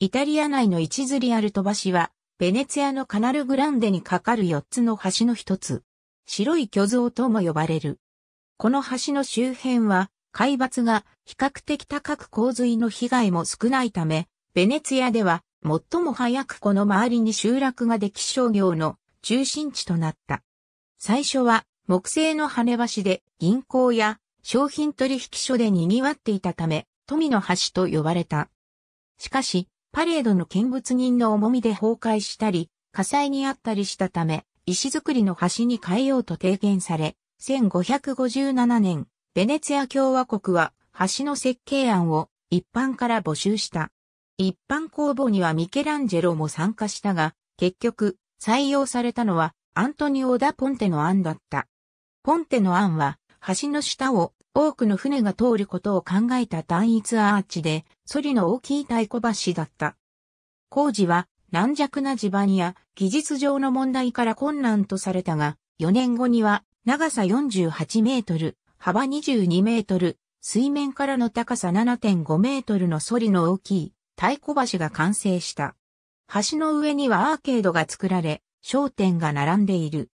イタリア内の一ズりアル飛ばしは、ベネツィアのカナルグランデに架かる4つの橋の一つ。白い巨像とも呼ばれる。この橋の周辺は、海抜が比較的高く洪水の被害も少ないため、ベネツィアでは最も早くこの周りに集落ができ商業の中心地となった。最初は木製の跳ね橋で銀行や商品取引所で賑わっていたため、富の橋と呼ばれた。しかし、パレードの見物人の重みで崩壊したり、火災にあったりしたため、石造りの橋に変えようと提言され、1557年、ベネツィア共和国は橋の設計案を一般から募集した。一般公募にはミケランジェロも参加したが、結局、採用されたのはアントニオ・ダ・ポンテの案だった。ポンテの案は、橋の下を多くの船が通ることを考えた単一アーチで、ソリの大きい太鼓橋だった。工事は軟弱な地盤や技術上の問題から困難とされたが、4年後には長さ48メートル、幅22メートル、水面からの高さ7.5メートルのソリの大きい太鼓橋が完成した。橋の上にはアーケードが作られ、商店が並んでいる。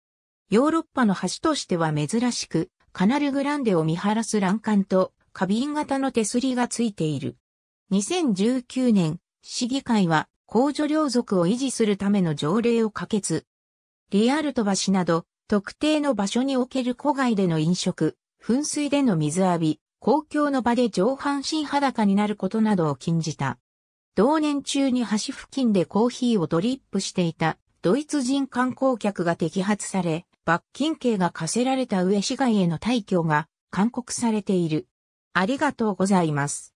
ヨーロッパの橋としては珍しく、カナルグランデを見晴らす欄干と花瓶型の手すりがついている。2019年、市議会は公助領族を維持するための条例を可決。リアルト橋など、特定の場所における戸外での飲食、噴水での水浴び、公共の場で上半身裸になることなどを禁じた。同年中に橋付近でコーヒーをドリップしていたドイツ人観光客が摘発され、罰金刑が課せられた上市街への退去が勧告されている。ありがとうございます。